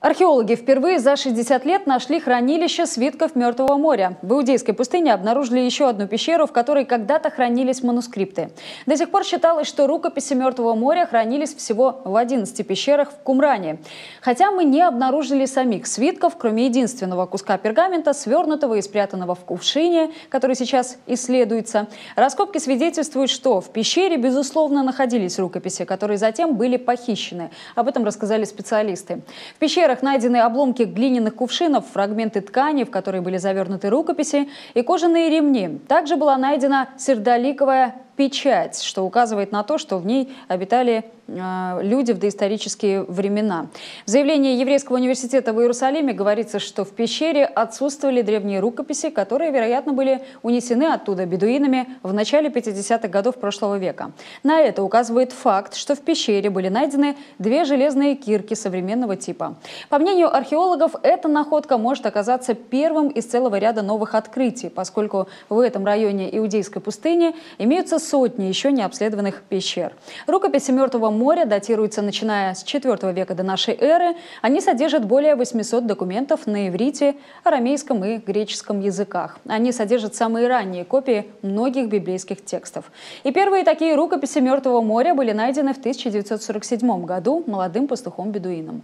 Археологи впервые за 60 лет нашли хранилище свитков Мертвого моря. В Иудейской пустыне обнаружили еще одну пещеру, в которой когда-то хранились манускрипты. До сих пор считалось, что рукописи Мертвого моря хранились всего в 11 пещерах в Кумране. Хотя мы не обнаружили самих свитков, кроме единственного куска пергамента, свернутого и спрятанного в кувшине, который сейчас исследуется. Раскопки свидетельствуют, что в пещере, безусловно, находились рукописи, которые затем были похищены. Об этом рассказали специалисты. В пещере камерах найдены обломки глиняных кувшинов, фрагменты ткани, в которые были завернуты рукописи, и кожаные ремни. Также была найдена сердоликовая печать, что указывает на то, что в ней обитали э, люди в доисторические времена. В заявлении Еврейского университета в Иерусалиме говорится, что в пещере отсутствовали древние рукописи, которые, вероятно, были унесены оттуда бедуинами в начале 50-х годов прошлого века. На это указывает факт, что в пещере были найдены две железные кирки современного типа. По мнению археологов, эта находка может оказаться первым из целого ряда новых открытий, поскольку в этом районе Иудейской пустыни имеются сотни еще не обследованных пещер. Рукописи Мертвого моря датируются начиная с IV века до нашей эры. Они содержат более 800 документов на иврите, арамейском и греческом языках. Они содержат самые ранние копии многих библейских текстов. И первые такие рукописи Мертвого моря были найдены в 1947 году молодым пастухом-бедуином.